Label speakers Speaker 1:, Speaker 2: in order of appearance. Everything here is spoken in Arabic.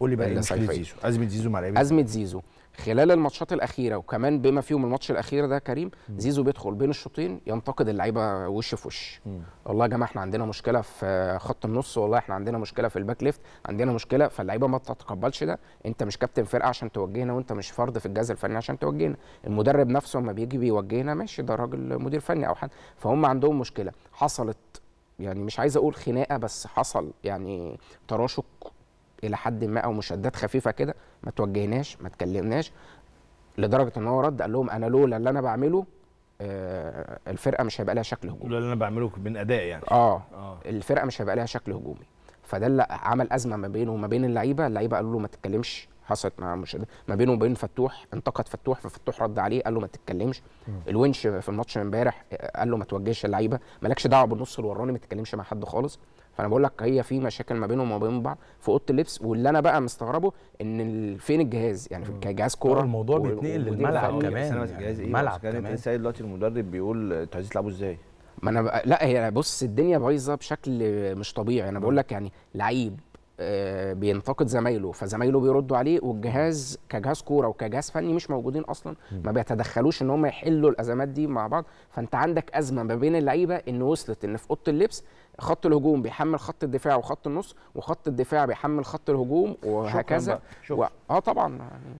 Speaker 1: قول لي بقى يعني ايه مشكله زيزو ازمه زيزو مع لعيبه ازمه زيزو خلال الماتشات الاخيره وكمان بما فيهم الماتش الاخير ده كريم م. زيزو بيدخل بين الشوطين ينتقد اللعيبه وش في وش والله يا جماعه احنا عندنا مشكله في خط النص والله احنا عندنا مشكله في الباك ليفت عندنا مشكله فاللعيبه ما تتقبلش ده انت مش كابتن فرقه عشان توجهنا وانت مش فرد في الجهاز الفني عشان توجهنا المدرب نفسه لما بيجي بيوجهنا ماشي ده راجل مدير فني او حد فهم عندهم مشكله حصلت يعني مش عايز اقول خناقه بس حصل يعني تراشق الى حد ما او مشادات خفيفه كده ما توجهناش ما تكلمناش لدرجه ان هو رد قال لهم انا لولا اللي انا بعمله آه الفرقه مش هيبقى لها شكل هجومي لولا اللي انا بعمله من اداء يعني اه, آه. الفرقه مش هيبقى لها شكل هجومي فده اللي عمل ازمه ما بينه وما بين اللعيبه اللعيبه قالوا له ما تتكلمش حصلت مع مش ما بينه وبين فتوح انتقد فتوح ففتوح رد عليه قال له ما تتكلمش الونش في الماتش امبارح قال له ما توجهش اللعيبه مالكش دعوه بالنص الوراني ما تتكلمش مع حد خالص فانا بقول لك هي في مشاكل ما بينهم وما بين بعض في اوضه اللبس واللي انا بقى مستغربه ان فين الجهاز يعني في جهاز كوره الموضوع بيتنقل للملعب كمان يعني ايه ملعب كمان انت دلوقتي المدرب بيقول انتوا عايزين تلعبوا ازاي ما انا بقى لا هي بص الدنيا بايظه بشكل مش طبيعي انا بقول لك يعني لعيب آه، بينتقد زمايله فزمايله بيردوا عليه والجهاز كجهاز كوره وكجهاز فني مش موجودين اصلا ما بيتدخلوش ان هم يحلوا الازمات دي مع بعض فانت عندك ازمه ما بين اللعيبه ان وصلت ان في اوضه اللبس خط الهجوم بيحمل خط الدفاع وخط النص وخط الدفاع بيحمل خط الهجوم وهكذا شوف و... اه طبعا يعني